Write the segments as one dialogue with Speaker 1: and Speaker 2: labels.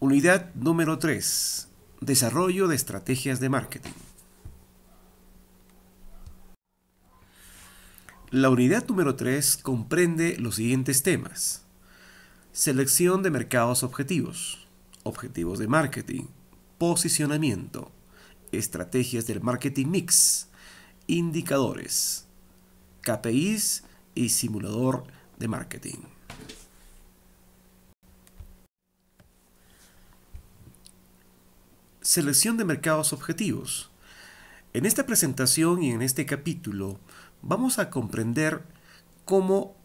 Speaker 1: Unidad número 3. Desarrollo de estrategias de marketing. La unidad número 3 comprende los siguientes temas. Selección de mercados objetivos, objetivos de marketing, posicionamiento, estrategias del marketing mix, indicadores, KPIs y simulador de marketing. Selección de mercados objetivos. En esta presentación y en este capítulo vamos a comprender cómo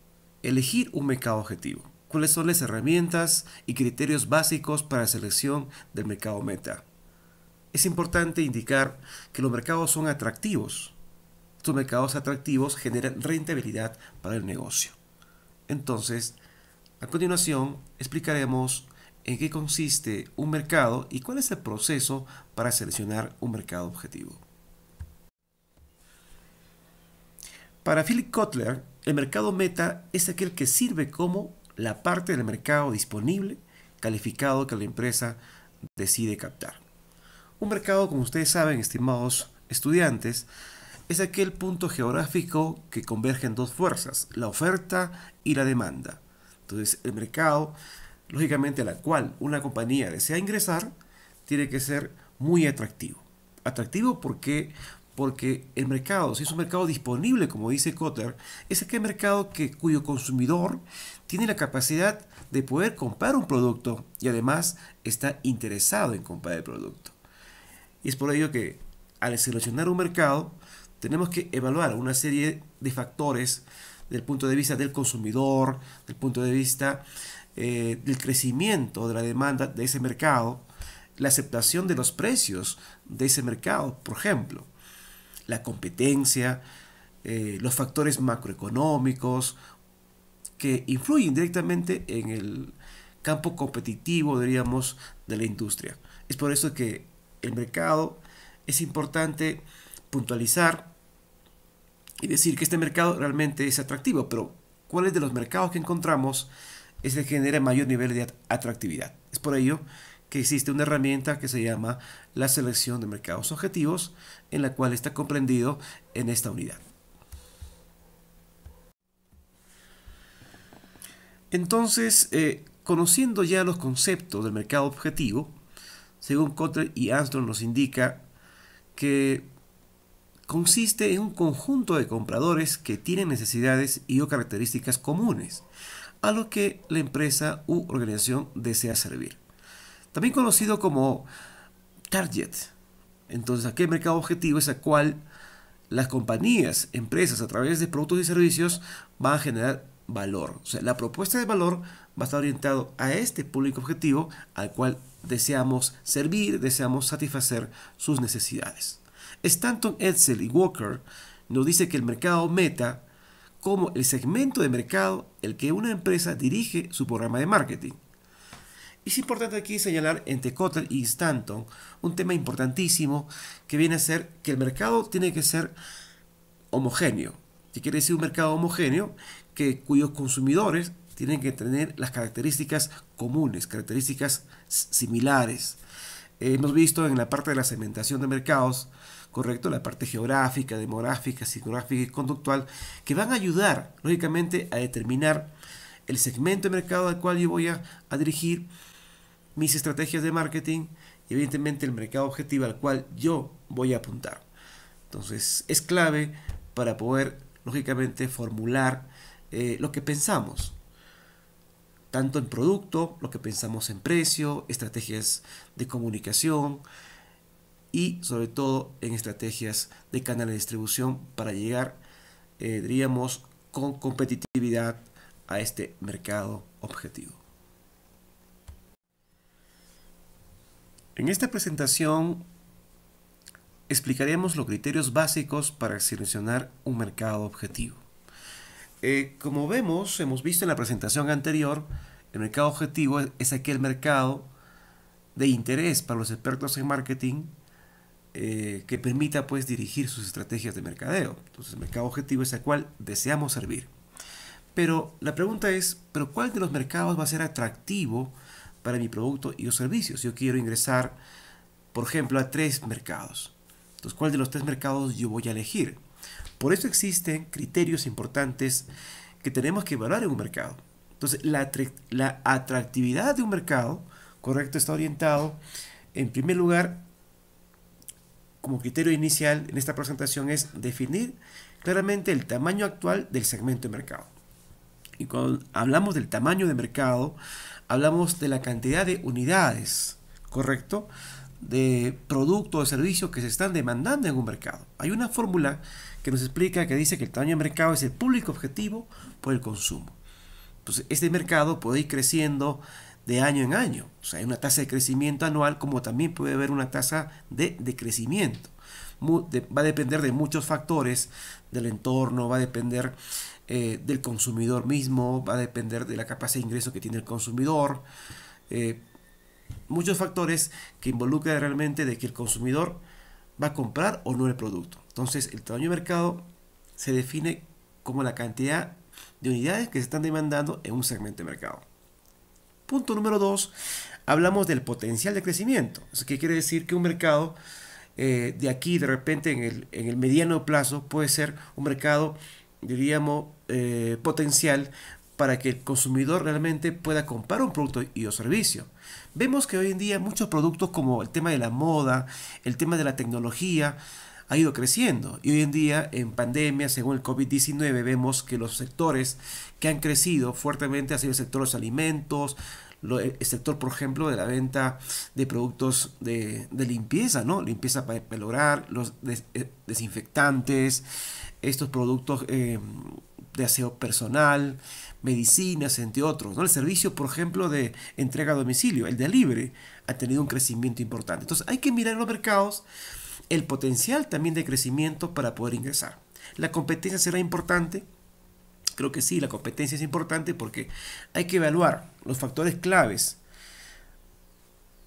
Speaker 1: elegir un mercado objetivo, cuáles son las herramientas y criterios básicos para la selección del mercado meta. Es importante indicar que los mercados son atractivos. Estos mercados atractivos generan rentabilidad para el negocio. Entonces, a continuación explicaremos en qué consiste un mercado y cuál es el proceso para seleccionar un mercado objetivo. Para Philip Kotler, el mercado meta es aquel que sirve como la parte del mercado disponible, calificado que la empresa decide captar. Un mercado, como ustedes saben, estimados estudiantes, es aquel punto geográfico que convergen dos fuerzas, la oferta y la demanda. Entonces, el mercado lógicamente a la cual una compañía desea ingresar, tiene que ser muy atractivo. Atractivo porque, porque el mercado, si es un mercado disponible, como dice Cotter, es aquel mercado que, cuyo consumidor tiene la capacidad de poder comprar un producto y además está interesado en comprar el producto. Y es por ello que al seleccionar un mercado, tenemos que evaluar una serie de factores del punto de vista del consumidor, del punto de vista el eh, del crecimiento de la demanda de ese mercado, la aceptación de los precios de ese mercado, por ejemplo, la competencia, eh, los factores macroeconómicos que influyen directamente en el campo competitivo, diríamos, de la industria. Es por eso que el mercado es importante puntualizar y decir que este mercado realmente es atractivo, pero ¿cuáles de los mercados que encontramos ese genera mayor nivel de atractividad. Es por ello que existe una herramienta que se llama la selección de mercados objetivos, en la cual está comprendido en esta unidad. Entonces, eh, conociendo ya los conceptos del mercado objetivo, según Kotler y Armstrong nos indica que consiste en un conjunto de compradores que tienen necesidades y o características comunes, a lo que la empresa u organización desea servir. También conocido como target. Entonces, qué mercado objetivo es a cual las compañías, empresas, a través de productos y servicios van a generar valor. O sea, la propuesta de valor va a estar orientado a este público objetivo al cual deseamos servir, deseamos satisfacer sus necesidades. Stanton Edsel y Walker nos dice que el mercado meta como el segmento de mercado el que una empresa dirige su programa de marketing. Es importante aquí señalar entre Kotler y Stanton un tema importantísimo que viene a ser que el mercado tiene que ser homogéneo, qué quiere decir un mercado homogéneo que, cuyos consumidores tienen que tener las características comunes, características similares. Hemos visto en la parte de la segmentación de mercados ¿correcto? La parte geográfica, demográfica, psicográfica y conductual, que van a ayudar, lógicamente, a determinar el segmento de mercado al cual yo voy a, dirigir mis estrategias de marketing y evidentemente el mercado objetivo al cual yo voy a apuntar. Entonces es clave para poder lógicamente formular eh, lo que pensamos, tanto en producto, lo que pensamos en precio, estrategias de comunicación, y sobre todo en estrategias de canal de distribución para llegar, eh, diríamos, con competitividad a este mercado objetivo. En esta presentación explicaremos los criterios básicos para seleccionar un mercado objetivo. Eh, como vemos, hemos visto en la presentación anterior, el mercado objetivo es aquel mercado de interés para los expertos en marketing eh, que permita pues dirigir sus estrategias de mercadeo. Entonces el mercado objetivo es al cual deseamos servir. Pero la pregunta es, ¿pero cuál de los mercados va a ser atractivo para mi producto y o servicios? Yo quiero ingresar, por ejemplo, a tres mercados. Entonces, ¿cuál de los tres mercados yo voy a elegir? Por eso existen criterios importantes que tenemos que evaluar en un mercado. Entonces, la, la atractividad de un mercado, correcto, está orientado, en primer lugar, como criterio inicial en esta presentación es definir claramente el tamaño actual del segmento de mercado. Y cuando hablamos del tamaño de mercado, hablamos de la cantidad de unidades, ¿correcto? De producto o servicio que se están demandando en un mercado. Hay una fórmula que nos explica que dice que el tamaño de mercado es el público objetivo por el consumo. Entonces, este mercado puede ir creciendo de año en año. O sea, hay una tasa de crecimiento anual como también puede haber una tasa de decrecimiento. Va a depender de muchos factores del entorno, va a depender eh, del consumidor mismo, va a depender de la capacidad de ingreso que tiene el consumidor. Eh, muchos factores que involucran realmente de que el consumidor va a comprar o no el producto. Entonces, el tamaño de mercado se define como la cantidad de unidades que se están demandando en un segmento de mercado. Punto número dos, hablamos del potencial de crecimiento. ¿Qué quiere decir que un mercado eh, de aquí, de repente, en el, mediano plazo, puede ser un mercado, diríamos, eh, potencial para que el consumidor realmente pueda comprar un producto y o servicio. Vemos que hoy en día muchos productos como el tema de la moda, el tema de la tecnología, ha ido creciendo. Y hoy en día, en pandemia, según el COVID-19, vemos que los sectores que han crecido fuertemente ha sido el sector de los alimentos, el sector, por ejemplo, de la venta de productos de, limpieza, ¿no? Limpieza para el los eh, desinfectantes, estos productos eh, de aseo personal, medicinas, entre otros, ¿no? El servicio, por ejemplo, de entrega a domicilio, el de libre ha tenido un crecimiento importante. Entonces, hay que mirar los mercados el potencial también de crecimiento para poder ingresar. ¿La competencia será importante? Creo que sí, la competencia es importante porque hay que evaluar los factores claves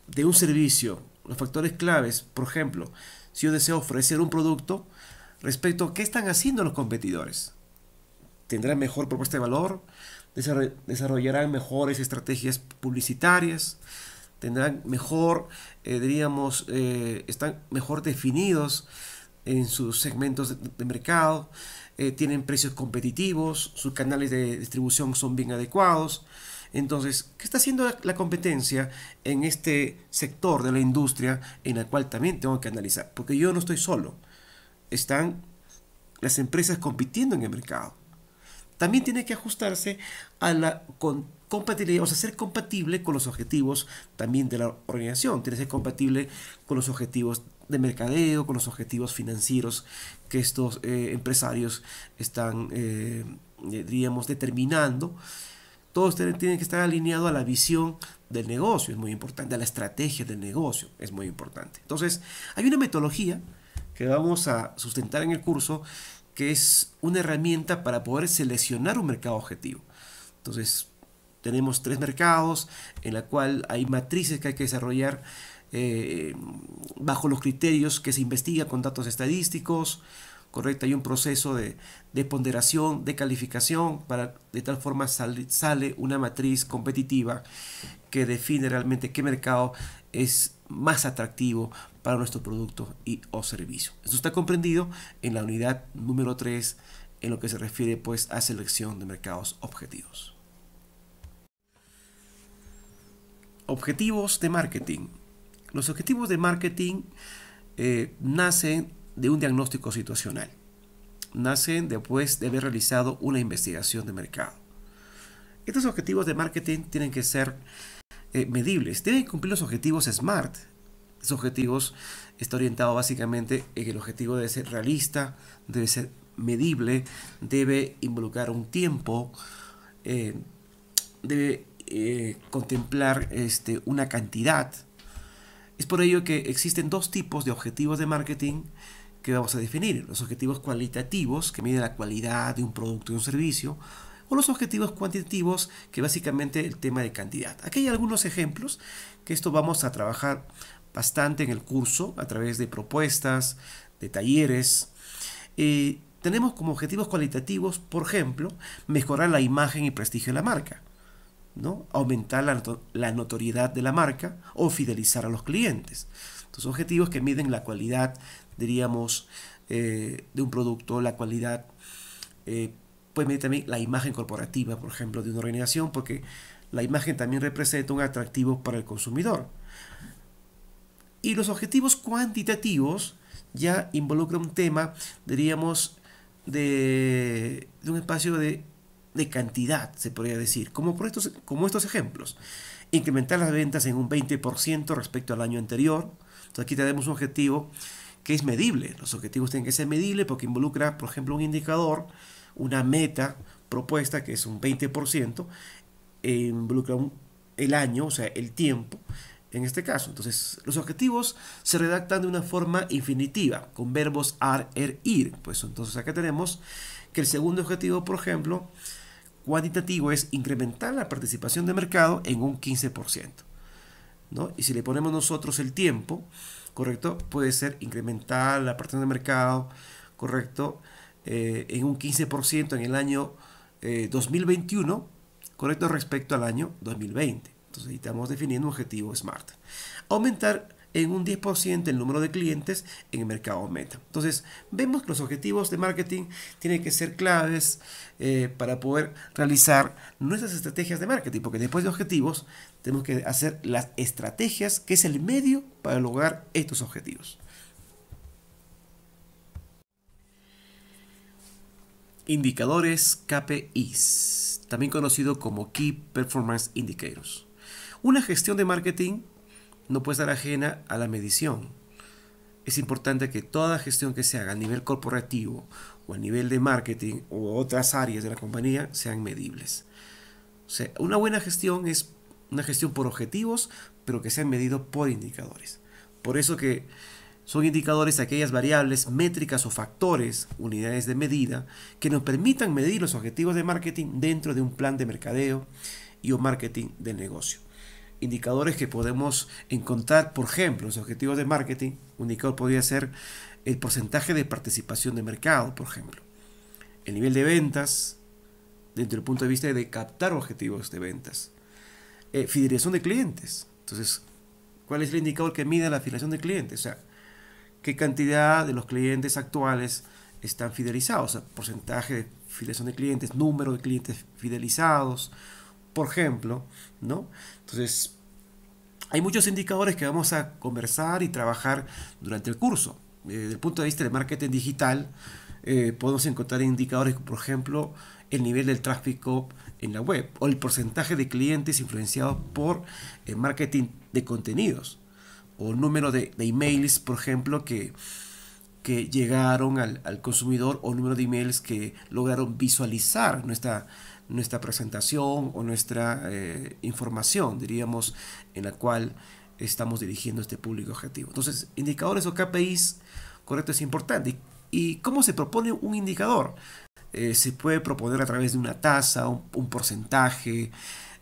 Speaker 1: de un servicio, los factores claves, por ejemplo, si yo deseo ofrecer un producto, respecto a qué están haciendo los competidores. ¿Tendrán mejor propuesta de valor? ¿Desarrollarán mejores estrategias publicitarias? tendrán mejor, eh, diríamos, eh, están mejor definidos en sus segmentos de, mercado, eh, tienen precios competitivos, sus canales de distribución son bien adecuados. Entonces, ¿qué está haciendo la, competencia en este sector de la industria en el cual también tengo que analizar? Porque yo no estoy solo. Están las empresas compitiendo en el mercado también tiene que ajustarse a la compatibilidad, o sea, ser compatible con los objetivos también de la organización. Tiene que ser compatible con los objetivos de mercadeo, con los objetivos financieros que estos eh, empresarios están, eh, eh, diríamos, determinando. Todos tienen que estar alineado a la visión del negocio, es muy importante, a la estrategia del negocio, es muy importante. Entonces, hay una metodología que vamos a sustentar en el curso que es una herramienta para poder seleccionar un mercado objetivo. Entonces, tenemos tres mercados en la cual hay matrices que hay que desarrollar eh, bajo los criterios que se investiga con datos estadísticos, correcto, hay un proceso de, ponderación, de calificación, para de tal forma sale una matriz competitiva que define realmente qué mercado es más atractivo para nuestro producto y o servicio. Esto está comprendido en la unidad número 3 en lo que se refiere pues a selección de mercados objetivos. Objetivos de marketing. Los objetivos de marketing eh, nacen de un diagnóstico situacional. Nacen después de haber realizado una investigación de mercado. Estos objetivos de marketing tienen que ser eh, medibles. medibles. que cumplir los objetivos SMART, objetivos está orientado básicamente en que el objetivo debe ser realista, debe ser medible, debe involucrar un tiempo, eh, debe eh, contemplar este, una cantidad. Es por ello que existen dos tipos de objetivos de marketing que vamos a definir. Los objetivos cualitativos, que miden la calidad de un producto y un servicio, o los objetivos cuantitativos, que básicamente el tema de cantidad. Aquí hay algunos ejemplos que esto vamos a trabajar bastante en el curso a través de propuestas, de talleres. Eh, tenemos como objetivos cualitativos, por ejemplo, mejorar la imagen y prestigio de la marca, ¿no? aumentar la, notoriedad de la marca o fidelizar a los clientes. Entonces, objetivos que miden la cualidad, diríamos, eh, de un producto, la cualidad, eh, puede medir también la imagen corporativa, por ejemplo, de una organización, porque la imagen también representa un atractivo para el consumidor. Y los objetivos cuantitativos ya involucran un tema, diríamos, de, un espacio de, cantidad, se podría decir, como, por estos, como estos ejemplos. Incrementar las ventas en un 20% respecto al año anterior. Entonces aquí tenemos un objetivo que es medible. Los objetivos tienen que ser medibles porque involucra, por ejemplo, un indicador, una meta propuesta que es un 20%, e involucra el año, o sea, el tiempo, en este caso. Entonces, los objetivos se redactan de una forma infinitiva, con verbos AR, er, ir. Pues entonces acá tenemos que el segundo objetivo, por ejemplo, cuantitativo es incrementar la participación de mercado en un 15%. ¿no? Y si le ponemos nosotros el tiempo, ¿correcto? Puede ser incrementar la participación de mercado, ¿correcto? Eh, en un 15% en el año 2021, eh, ¿correcto? Respecto al año 2020. Entonces necesitamos definiendo un objetivo SMART. Aumentar en un 10% el número de clientes en el mercado meta. Entonces, vemos que los objetivos de marketing tienen que ser claves eh, para poder realizar nuestras estrategias de marketing, porque después de objetivos tenemos que hacer las estrategias, que es el medio para lograr estos objetivos. Indicadores KPIs, también conocido como Key Performance Indicators. Una gestión de marketing no puede estar ajena a la medición. Es importante que toda gestión que se haga a nivel corporativo o a nivel de marketing o otras áreas de la compañía sean medibles. O sea, una buena gestión es una gestión por objetivos, pero que sean medidos por indicadores. Por eso que son indicadores aquellas variables, métricas o factores, unidades de medida, que nos permitan medir los objetivos de marketing dentro de un plan de mercadeo y o marketing del negocio indicadores que podemos encontrar, por ejemplo, los objetivos de marketing, un indicador podría ser el porcentaje de participación de mercado, por ejemplo, el nivel de ventas, desde el punto de vista de captar objetivos de ventas, eh, fidelización de clientes, entonces, ¿cuál es el indicador que mide la fidelización de clientes? O sea, ¿qué cantidad de los clientes actuales están fidelizados? O sea, porcentaje de fidelización de clientes, número de clientes fidelizados, por ejemplo, ¿no? Entonces, hay muchos indicadores que vamos a conversar y trabajar durante el curso. Eh, desde el punto de vista del marketing digital, eh, podemos encontrar indicadores, por ejemplo, el nivel del tráfico en la web o el porcentaje de clientes influenciados por el eh, marketing de contenidos o el número de emails, por ejemplo, que que llegaron al, consumidor o número de emails que lograron visualizar nuestra, nuestra presentación o nuestra eh, información, diríamos, en la cual estamos dirigiendo este público objetivo. Entonces, indicadores o KPIs, correcto, es importante. ¿Y cómo se propone un indicador? Eh, se puede proponer a través de una tasa, un, porcentaje,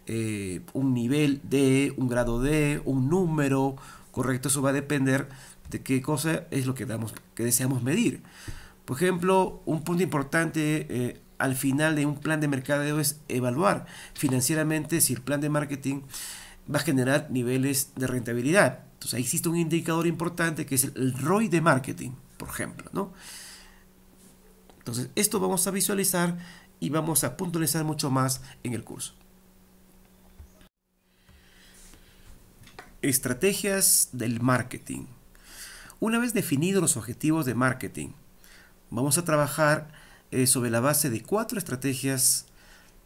Speaker 1: eh, un nivel de, un grado de, un número, correcto, eso va a depender de qué cosa es lo que, damos, que deseamos medir. Por ejemplo, un punto importante eh, al final de un plan de mercadeo es evaluar financieramente si el plan de marketing va a generar niveles de rentabilidad. Entonces, ahí existe un indicador importante que es el ROI de marketing, por ejemplo, Entonces, esto vamos a visualizar y vamos a puntualizar mucho más en el curso. Estrategias del marketing. Una vez definidos los objetivos de marketing, vamos a trabajar eh, sobre la base de cuatro estrategias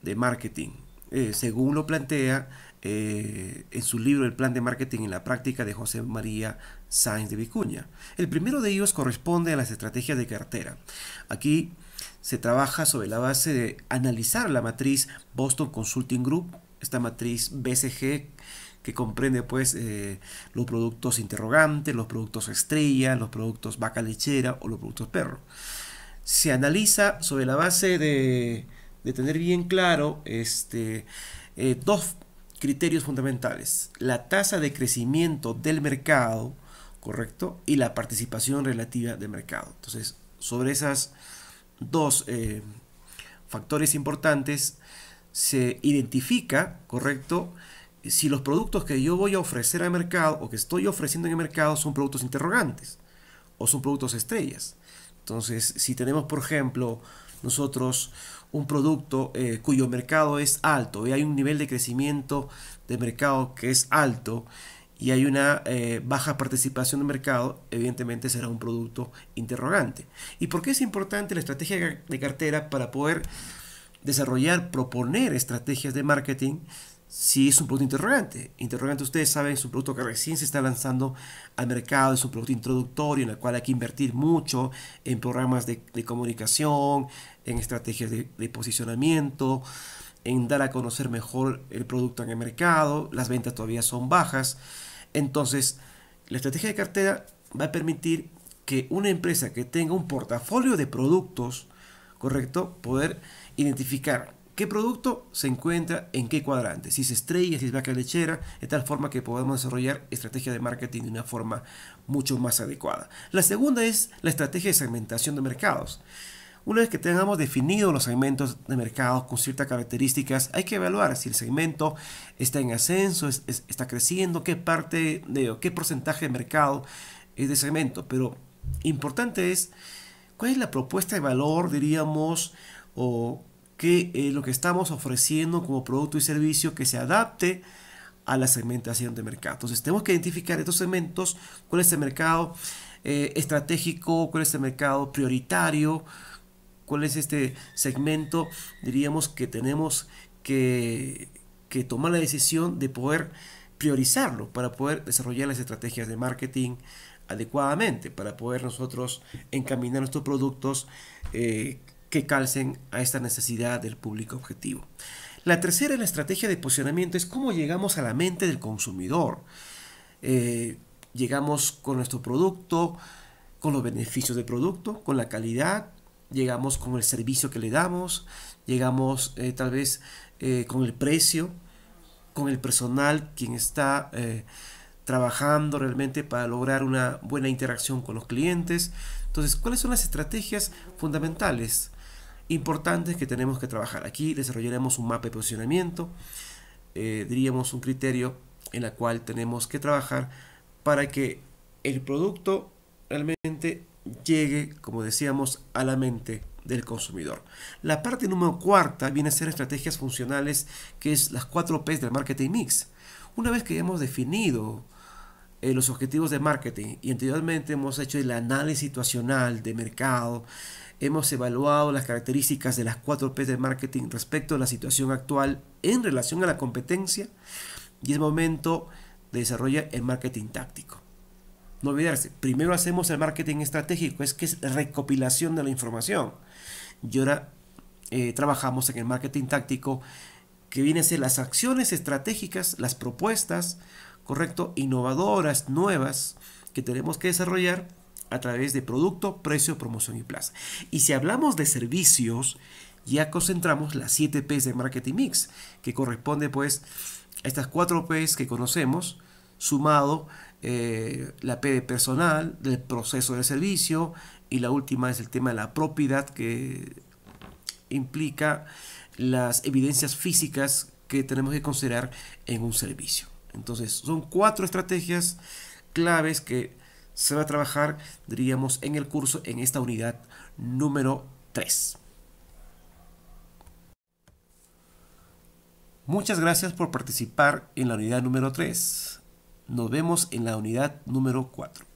Speaker 1: de marketing, eh, según lo plantea eh, en su libro El plan de marketing en la práctica de José María Sáenz de Vicuña. El primero de ellos corresponde a las estrategias de cartera. Aquí se trabaja sobre la base de analizar la matriz Boston Consulting Group, esta matriz BCG que comprende pues eh, los productos interrogantes, los productos estrella, los productos vaca lechera o los productos perro. Se analiza sobre la base de, tener bien claro este, eh, dos criterios fundamentales, la tasa de crecimiento del mercado, ¿correcto? Y la participación relativa del mercado. Entonces, sobre esas dos eh, factores importantes se identifica, ¿correcto? si los productos que yo voy a ofrecer al mercado o que estoy ofreciendo en el mercado son productos interrogantes o son productos estrellas. Entonces, si tenemos, por ejemplo, nosotros un producto eh, cuyo mercado es alto y hay un nivel de crecimiento de mercado que es alto y hay una eh, baja participación de mercado, evidentemente será un producto interrogante. ¿Y por qué es importante la estrategia de cartera para poder desarrollar, proponer estrategias de marketing si es un producto interrogante. Interrogante, ustedes saben, es un producto que recién se está lanzando al mercado, es un producto introductorio en el cual hay que invertir mucho en programas de, comunicación, en estrategias de, posicionamiento, en dar a conocer mejor el producto en el mercado. Las ventas todavía son bajas. Entonces, la estrategia de cartera va a permitir que una empresa que tenga un portafolio de productos, correcto, poder identificar qué producto se encuentra en qué cuadrante, si es estrella, si es vaca lechera, de tal forma que podamos desarrollar estrategia de marketing de una forma mucho más adecuada. La segunda es la estrategia de segmentación de mercados. Una vez que tengamos definidos los segmentos de mercados con ciertas características, hay que evaluar si el segmento está en ascenso, está creciendo, qué parte de o qué porcentaje de mercado es de segmento. Pero importante es cuál es la propuesta de valor, diríamos, o que eh, lo que estamos ofreciendo como producto y servicio que se adapte a la segmentación de mercado. Entonces tenemos que identificar estos segmentos, cuál es el mercado eh, estratégico, cuál es el mercado prioritario, cuál es este segmento, diríamos que tenemos que, que tomar la decisión de poder priorizarlo para poder desarrollar las estrategias de marketing adecuadamente, para poder nosotros encaminar nuestros productos eh, que calcen a esta necesidad del público objetivo. La tercera es la estrategia de posicionamiento es cómo llegamos a la mente del consumidor. Eh, llegamos con nuestro producto, con los beneficios del producto, con la calidad, llegamos con el servicio que le damos, llegamos eh, tal vez eh, con el precio, con el personal quien está trabajando realmente para lograr una buena interacción con los clientes. Entonces, ¿cuáles son las estrategias fundamentales importantes que tenemos que trabajar. Aquí desarrollaremos un mapa de posicionamiento, eh, diríamos un criterio en la cual tenemos que trabajar para que el producto realmente llegue, como decíamos, a la mente del consumidor. La parte número cuarta viene a ser estrategias funcionales, que es las cuatro P's del marketing mix. Una vez que hemos definido eh, los objetivos de marketing y anteriormente hemos hecho el análisis situacional de mercado, hemos evaluado las características de las 4 P de marketing respecto a la situación actual en relación a la competencia y es momento de desarrollar el marketing táctico. No olvidarse, primero hacemos el marketing estratégico, es que es recopilación de la información. Y ahora eh, trabajamos en el marketing táctico, que viene a ser las acciones estratégicas, las propuestas, correcto, innovadoras, nuevas, que tenemos que desarrollar a través de producto, precio, promoción y plaza. Y si hablamos de servicios, ya concentramos las 7 P's de Marketing Mix, que corresponde pues a estas 4 P's que conocemos, sumado eh, la P de personal, del proceso del servicio, y la última es el tema de la propiedad, que implica las evidencias físicas que tenemos que considerar en un servicio. Entonces, son cuatro estrategias claves que se va a trabajar, diríamos, en el curso, en esta unidad número 3. Muchas gracias por participar en la unidad número 3. Nos vemos en la unidad número 4.